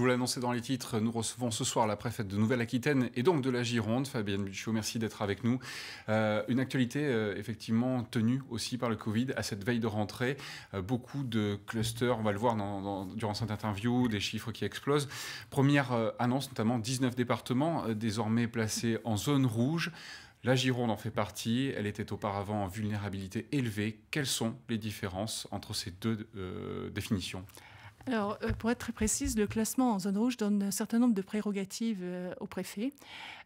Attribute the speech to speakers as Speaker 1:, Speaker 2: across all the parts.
Speaker 1: Je vous l'annonçais dans les titres, nous recevons ce soir la préfète de Nouvelle-Aquitaine et donc de la Gironde, Fabienne Buchot. Merci d'être avec nous. Euh, une actualité euh, effectivement tenue aussi par le Covid à cette veille de rentrée. Euh, beaucoup de clusters, on va le voir durant cette interview, des chiffres qui explosent. Première annonce, notamment 19 départements désormais placés en zone rouge. La Gironde en fait partie, elle était auparavant en vulnérabilité élevée. Quelles sont les différences entre ces deux définitions
Speaker 2: alors, euh, pour être très précise, le classement en zone rouge donne un certain nombre de prérogatives euh, au préfet,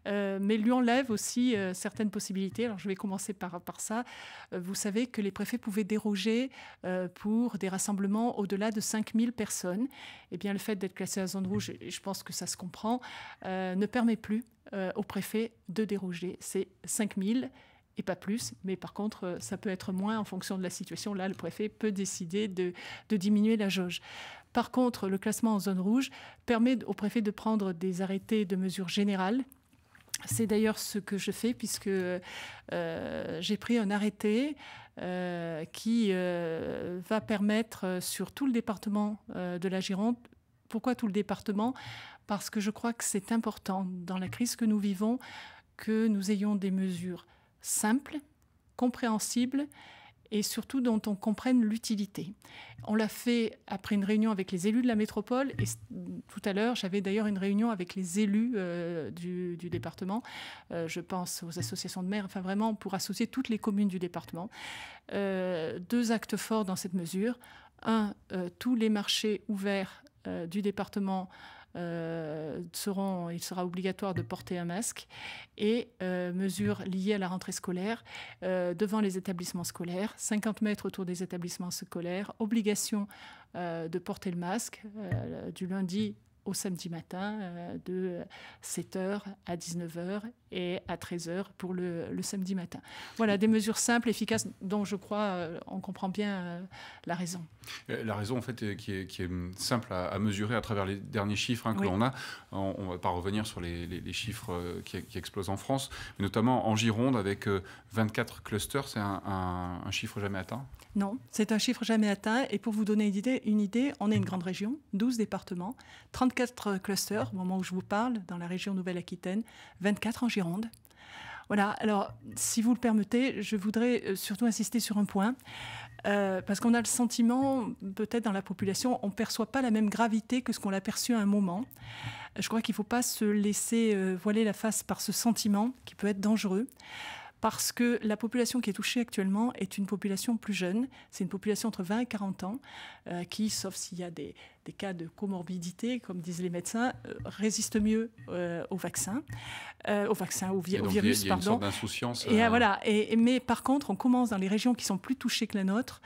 Speaker 2: euh, mais lui enlève aussi certaines possibilités. Alors, je vais commencer par, par ça. vous savez que les préfets pouvaient déroger pour des rassemblements au-delà de 5000 personnes. Eh bien, le fait d'être classé en zone rouge, je pense que ça se comprend, ne permet plus au préfet de déroger. C'est 5000 et pas plus, mais par contre, ça peut être moins en fonction de la situation. Là, le préfet peut décider de diminuer la jauge. Par contre, le classement en zone rouge permet au préfet de prendre des arrêtés de mesures générales c'est d'ailleurs ce que je fais puisque euh, j'ai pris un arrêté euh, qui euh, va permettre sur tout le département de la Gironde. Pourquoi tout le département Parce que je crois que c'est important dans la crise que nous vivons que nous ayons des mesures simples, compréhensibles et surtout dont on comprenne l'utilité. On l'a fait après une réunion avec les élus de la métropole et tout à l'heure, j'avais d'ailleurs une réunion avec les élus euh, du, département. Euh, je pense aux associations de maires, enfin vraiment pour associer toutes les communes du département. Euh, deux actes forts dans cette mesure. Un, tous les marchés ouverts du département euh, seront, il sera obligatoire de porter un masque et euh, mesures liées à la rentrée scolaire euh, devant les établissements scolaires, 50 mètres autour des établissements scolaires, obligation de porter le masque du lundi au samedi matin de 7h à 19h et à 13h pour le, samedi matin. Voilà, des mesures simples, efficaces, dont je crois euh, on comprend bien euh, la raison.
Speaker 1: Euh, la raison, en fait, qui est, simple à, mesurer à travers les derniers chiffres hein, que l'on a. On ne va pas revenir sur les, chiffres qui, explosent en France, mais notamment en Gironde avec 24 clusters, c'est un, chiffre jamais atteint
Speaker 2: non, c'est un chiffre jamais atteint. Et pour vous donner une idée, une idée, on est une grande région, 12 départements, 34 clusters au moment où je vous parle, dans la région Nouvelle-Aquitaine, 24 en Gironde. Voilà, alors si vous le permettez, je voudrais euh, surtout insister sur un point, euh, parce qu'on a le sentiment, peut-être dans la population, on ne perçoit pas la même gravité que ce qu'on l'a perçu à un moment. Je crois qu'il ne faut pas se laisser euh, voiler la face par ce sentiment qui peut être dangereux parce que la population qui est touchée actuellement est une population plus jeune, c'est une population entre 20 et 40 ans, euh, qui, sauf s'il y a des, cas de comorbidité, comme disent les médecins, euh, résiste mieux euh, au vaccin, au vaccin, au, virus, d'insouciance. Et voilà. mais par contre, on commence dans les régions qui sont plus touchées que la nôtre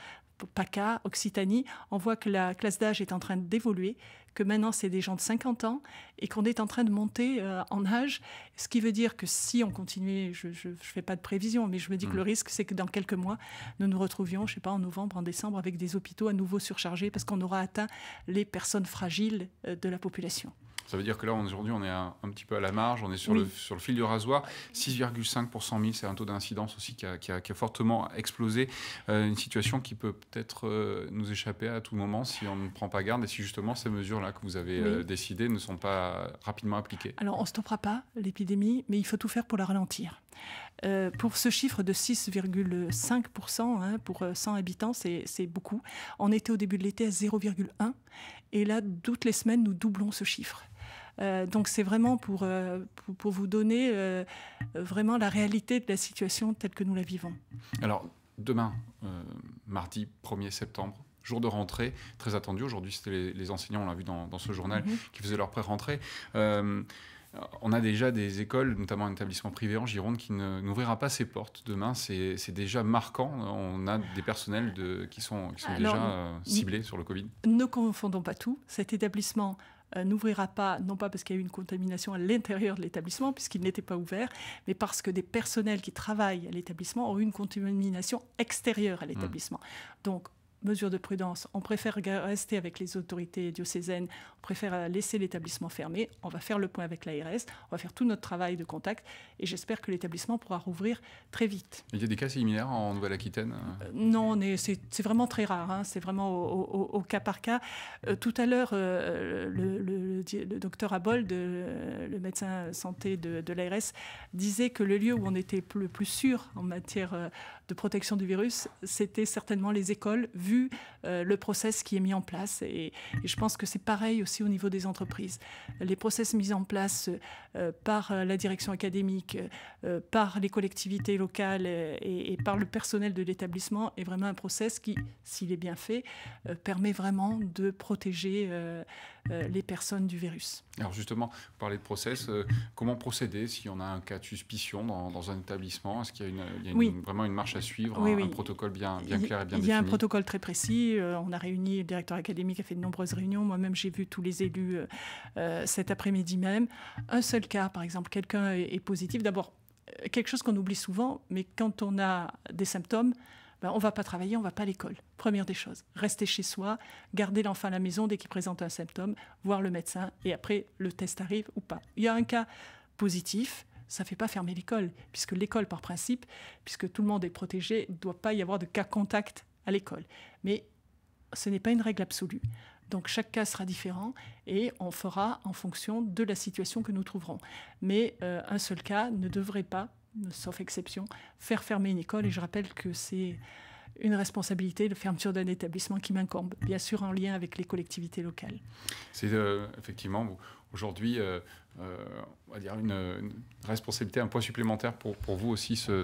Speaker 2: PACA, Occitanie, on voit que la classe d'âge est en train d'évoluer, que maintenant c'est des gens de 50 ans et qu'on est en train de monter euh, en âge. Ce qui veut dire que si on continuait, je ne fais pas de prévision, mais je me dis que le mm. risque c'est que dans quelques mois, nous nous retrouvions, je ne sais pas, en novembre, en décembre, avec des hôpitaux à nouveau surchargés parce qu'on aura atteint les personnes fragiles euh, de la population.
Speaker 1: Ça veut dire que là, aujourd'hui, on est un, petit peu à la marge, on est sur, le, sur le fil du rasoir. 6,5 pour 100 c'est un taux d'incidence aussi qui a, fortement explosé. Euh, une situation qui peut peut-être euh, nous échapper à tout moment si on ne prend pas garde et si justement ces mesures-là que vous avez euh, décidées ne sont pas rapidement appliquées.
Speaker 2: Alors, on ne stoppera pas l'épidémie, mais il faut tout faire pour la ralentir. pour ce chiffre de 6,5% pour 100 hein, habitants, c'est beaucoup. On était au début de l'été à 0,1 et là, toutes les semaines, nous doublons ce chiffre. Euh, donc c'est vraiment pour, euh, pour, vous donner euh, vraiment la réalité de la situation telle que nous la vivons.
Speaker 1: Alors demain, mardi 1er septembre, jour de rentrée, très attendu. Aujourd'hui, c'était les, enseignants, on l'a vu dans, ce journal, mhm. qui faisaient leur pré-rentrée. On a déjà des écoles, notamment un établissement privé en Gironde, qui n'ouvrira pas ses portes demain. C'est déjà marquant. On a des personnels qui sont, déjà ciblés sur le Covid.
Speaker 2: Ne confondons pas tout. Cet établissement euh, n'ouvrira pas, non pas parce qu'il y a eu une contamination à l'intérieur de l'établissement, puisqu'il n'était pas ouvert, mais parce que des personnels qui travaillent à l'établissement ont eu une contamination extérieure à l'établissement. Mmh. Donc, Mesures de prudence, on préfère rester avec les autorités diocésaines, on préfère euh, laisser l'établissement fermé, on va faire le point avec l'ARS, on va faire tout notre travail de contact et j'espère que l'établissement pourra rouvrir très vite.
Speaker 1: Il y a des cas similaires en Nouvelle-Aquitaine euh, euh,
Speaker 2: Non, c'est vraiment très rare, hein. c'est vraiment au, cas par cas. tout à l'heure, le, docteur Abold, le médecin santé de, de l'ARS, disait que le lieu où on était le plus sûr en matière de protection du virus, c'était certainement les écoles, vu euh, le process qui est mis en place. Et, je pense que c'est pareil aussi au niveau des entreprises. Les process mis en place euh, par euh, la direction académique, par les collectivités locales et, par le personnel de l'établissement est vraiment un process qui, s'il est bien fait, permet vraiment de protéger les personnes du virus.
Speaker 1: Alors justement, vous parlez de process. comment procéder si on a un cas de suspicion dans, un établissement Est-ce qu'il y a, une, vraiment une marche à suivre, un, protocole bien, clair et bien défini. Il y a un protocole
Speaker 2: très précis. Euh, on a réuni, le directeur académique a fait de nombreuses réunions. Moi-même, j'ai vu tous les élus euh, euh, cet après-midi même. Un seul cas, par exemple, quelqu'un est positif. D'abord, quelque chose qu'on oublie souvent, mais quand on a des symptômes, ben, on ne va pas travailler, on ne va pas à l'école. Première des choses, rester chez soi, garder l'enfant à la maison dès qu'il présente un symptôme, voir le médecin et après le test arrive ou pas. Il y a un cas positif, ça ne fait pas fermer l'école, puisque l'école, par principe, puisque tout le monde est protégé, ne doit pas y avoir de cas contact à l'école. Mais ce n'est pas une règle absolue. Donc chaque cas sera différent et on fera en fonction de la situation que nous trouverons. Mais euh, un seul cas ne devrait pas, sauf exception, faire fermer une école. Et je rappelle que c'est une responsabilité de fermeture d'un établissement qui m'incombe, bien sûr en lien avec les collectivités locales.
Speaker 1: C'est euh, effectivement aujourd'hui. Euh, euh, on va dire une, responsabilité, un poids supplémentaire pour, pour vous aussi, ce,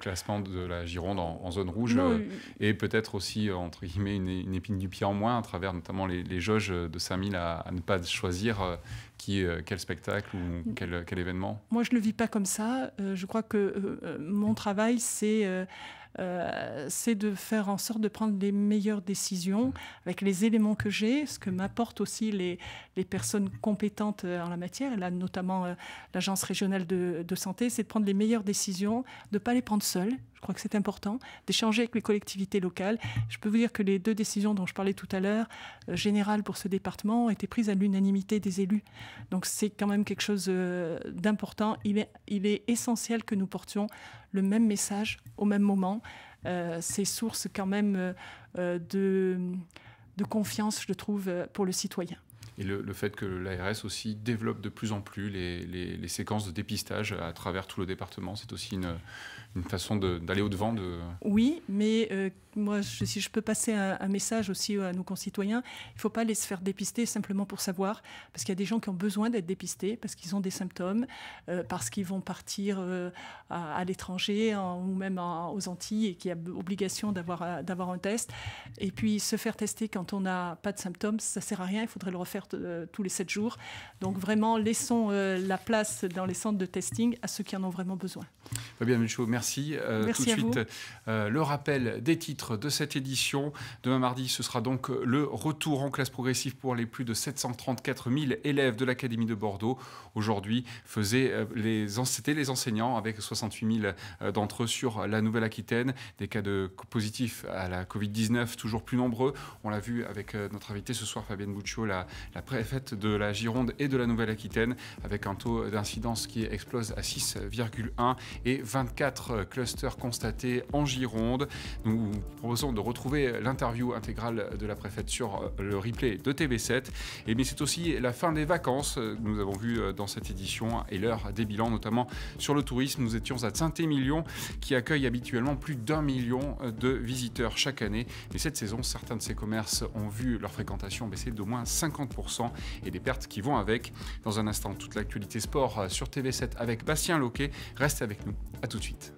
Speaker 1: classement de la Gironde en, zone rouge, euh, et peut-être aussi, entre guillemets, une, épine du pied en moins, à travers notamment les, les jauges de 5000 à, ne pas choisir euh, qui, quel spectacle ou quel, quel événement
Speaker 2: Moi, je ne le vis pas comme ça. je crois que mon travail, c'est euh, c'est de faire en sorte de prendre les meilleures décisions avec les éléments que j'ai, ce que m'apportent aussi les, personnes compétentes euh, en la matière, là notamment euh, l'Agence régionale de, de santé, c'est de prendre les meilleures décisions, de ne pas les prendre seules. Je crois que c'est important d'échanger avec les collectivités locales. Je peux vous dire que les deux décisions dont je parlais tout à l'heure, euh, générales pour ce département, ont été prises à l'unanimité des élus. Donc c'est quand même quelque chose euh, d'important. Il est, essentiel que nous portions le même message au même moment. Euh, c'est source quand même de, de confiance, je trouve, pour le citoyen
Speaker 1: et le, fait que l'ARS aussi développe de plus en plus les, séquences de dépistage à travers tout le département, c'est aussi une, façon d'aller au-devant de...
Speaker 2: Oui, mais euh, moi, si je peux passer un, message aussi euh, à nos concitoyens, il ne faut pas les se faire dépister simplement pour savoir, parce qu'il y a des gens qui ont besoin d'être dépistés, parce qu'ils ont des symptômes, euh, parce qu'ils vont partir à, l'étranger ou même aux Antilles et qu'il y a obligation d'avoir un test. Et puis, se faire tester quand on n'a pas de symptômes, ça ne sert à rien, il faudrait le refaire euh, tous les 7 jours. Donc vraiment, laissons euh, la place dans les centres de testing à ceux qui en ont vraiment besoin.
Speaker 1: Fabien Michaud, merci. Euh, merci. tout de suite, le rappel des titres de cette édition. Demain mardi, ce sera donc le retour en classe progressive pour les plus de 734 000 élèves de l'Académie de Bordeaux. Aujourd'hui, c'était les enseignants avec 68 000 d'entre eux sur la Nouvelle-Aquitaine. Des cas de positifs à la Covid-19 toujours plus nombreux. On l'a vu avec notre invité ce soir, Fabienne Buccio, la, la préfète de la Gironde et de la Nouvelle-Aquitaine, avec un taux d'incidence qui explose à 6,1 et 24 clusters constatés en Gironde. Nous proposons de retrouver l'interview intégrale de la préfète sur euh, le replay de TV7. Et mais c'est aussi la fin des vacances, euh, nous avons vu euh, dans cette édition, et l'heure des bilans, notamment sur le tourisme. Nous étions à Saint-Émilion, qui accueille habituellement plus d'un million de visiteurs chaque année. Mais cette saison, certains de ces commerces ont vu leur fréquentation baisser d'au moins 50% et des pertes qui vont avec. Dans un instant, toute l'actualité sport euh, sur TV7 avec Bastien Loquet. Reste avec nous, à tout de suite.